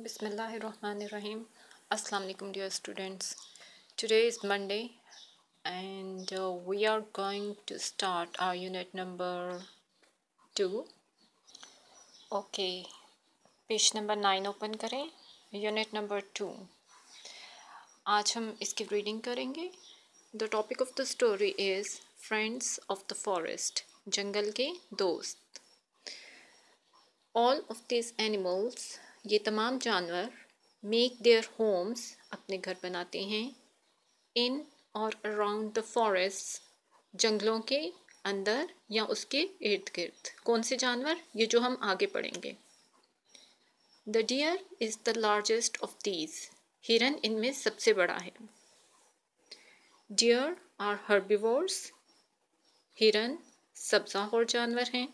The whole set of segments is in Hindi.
बिसमीम अल्लाम dear students today is Monday and we are going to start our unit number two okay page number nine open करें यूनिट नंबर टू आज हम इसकी रीडिंग करेंगे the topic of the story is friends of the forest जंगल के दोस्त ऑल ऑफ दिस एनिमल्स ये तमाम जानवर मेक देयर होम्स अपने घर बनाते हैं इन और अराउंड द फॉरेस्ट जंगलों के अंदर या उसके इर्द गिर्द कौन से जानवर ये जो हम आगे पढ़ेंगे the deer is the largest of these हिरन इनमें सबसे बड़ा है डियर आर हर्बिवोर्स हिरन सब्जा और जानवर हैं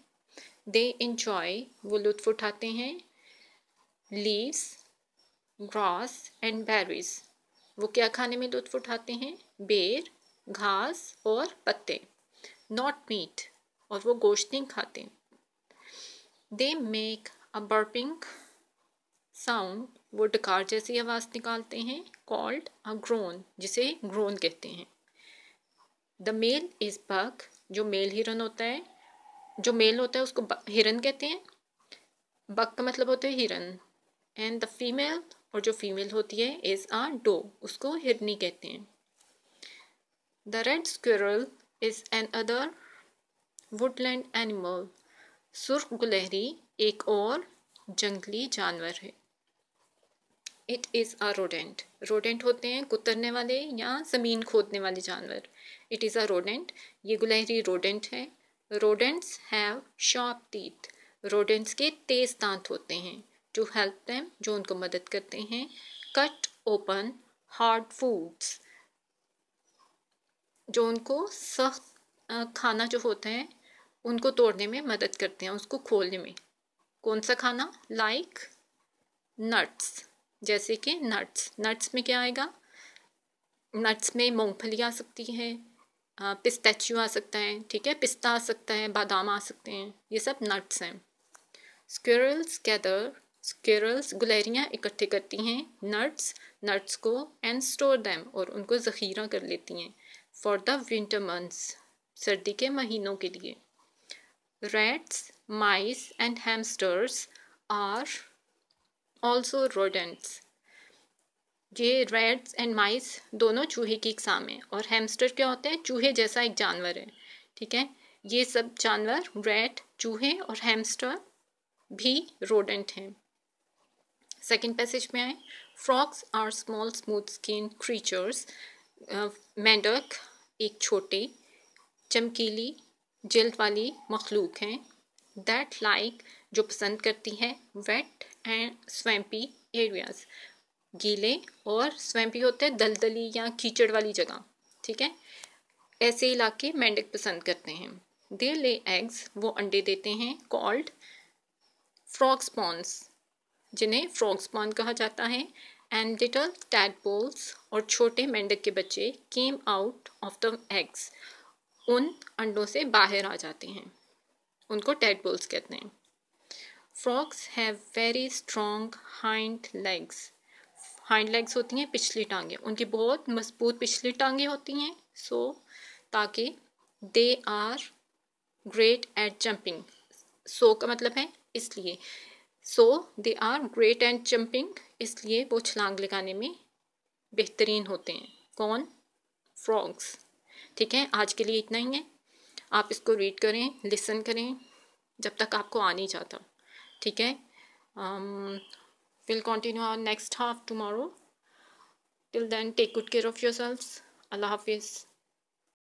दे इंजॉय वो लुत्फ़ उठाते हैं लीव्स ग्रास एंड बेरीज वो क्या खाने में लुत्फ उठाते हैं बेर घास और पत्ते नॉट मीट और वो गोश्त नहीं खाते they make a burping sound वो डकार जैसी आवाज़ निकालते हैं कॉल्ड अ ग्रोन जिसे ग्रोन कहते हैं द मेल इज़ बक जो मेल हिरन होता है जो मेल होता है उसको हिरन कहते हैं बक का मतलब होता है हिरन एंड द फीमेल और जो फीमेल होती है इज़ आ डो उसको हिरनी कहते हैं the red squirrel is another woodland animal सुर्ख गुलहरी एक और जंगली जानवर है it is a rodent rodent होते हैं कुतरने वाले या ज़मीन खोदने वाले जानवर इट इज़ आ रोडेंट ये गुलहरी रोडेंट है rodents have sharp teeth rodents के तेज़ दांत होते हैं जो हेल्प देम जो उनको मदद करते हैं कट ओपन हार्ड फूड्स जो उनको सख्त खाना जो होता है उनको तोड़ने में मदद करते हैं उसको खोलने में कौन सा खाना लाइक नट्स जैसे कि नट्स नट्स में क्या आएगा नट्स में मूंगफली आ सकती है पिस्ताचू आ सकता है ठीक है पिस्ता आ सकता है बादाम आ सकते हैं ये सब नट्स हैं स्क्रल्स गैदर स्केरल्स गुलहरियाँ इकट्ठे करती हैं नट्स नट्स को एंड स्टोर दैम और उनको ज़खीरा कर लेती हैं फॉर द विंटर मंथ्स सर्दी के महीनों के लिए rats mice and hamsters are also rodents ये रेड्स एंड माइस दोनों चूहे की इकसाम है और हेमस्टर क्या होते हैं चूहे जैसा एक जानवर है ठीक है ये सब जानवर रेड चूहे और हेमस्टर भी रोडेंट हैं सेकेंड पैसेज में आए frogs are small smooth skin creatures मेंढक एक छोटे चमकीली जल्द वाली मखलूक हैं दैट लाइक like, जो पसंद करती हैं वेट एंड स्वैम्पी एरियाज गीले और स्वैम्पी होते हैं दलदली या कीचड़ वाली जगह ठीक है ऐसे इलाके मेंढक पसंद करते हैं दे ले एग्स वो अंडे देते हैं कॉल्ड फ्रॉक स्पॉन्स जिन्हें फ्रॉग स्पॉन कहा जाता है एंड लिटल बोल्स और छोटे मेंढक के बच्चे came out of the eggs उन अंडों से बाहर आ जाते हैं उनको बोल्स कहते हैं frogs have very strong hind legs hind legs होती हैं पिछली टांगें उनकी बहुत मजबूत पिछली टांगें होती हैं सो ताकि they are great at jumping so का मतलब है इसलिए so they are great and jumping इसलिए वो छलांग लगाने में बेहतरीन होते हैं कौन फ्रॉग्स ठीक है आज के लिए इतना ही है आप इसको रीड करें लिसन करें जब तक आपको आ नहीं जाता ठीक है will continue our next half tomorrow till then take good care of yourself अल्लाह हाफिज़